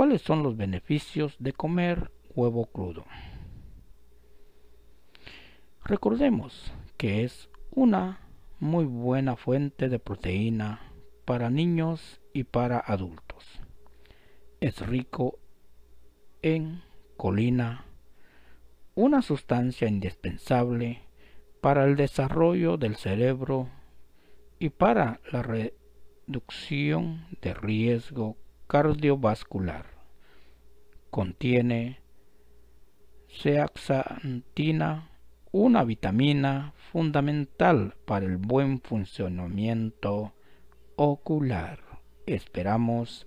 ¿Cuáles son los beneficios de comer huevo crudo? Recordemos que es una muy buena fuente de proteína para niños y para adultos. Es rico en colina, una sustancia indispensable para el desarrollo del cerebro y para la reducción de riesgo cardiovascular. Contiene zeaxantina, una vitamina fundamental para el buen funcionamiento ocular. Esperamos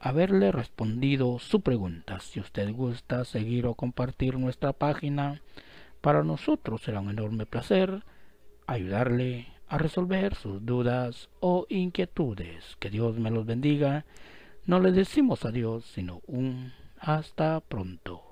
haberle respondido su pregunta. Si usted gusta seguir o compartir nuestra página, para nosotros será un enorme placer ayudarle a resolver sus dudas o inquietudes. Que Dios me los bendiga no le decimos adiós, sino un hasta pronto.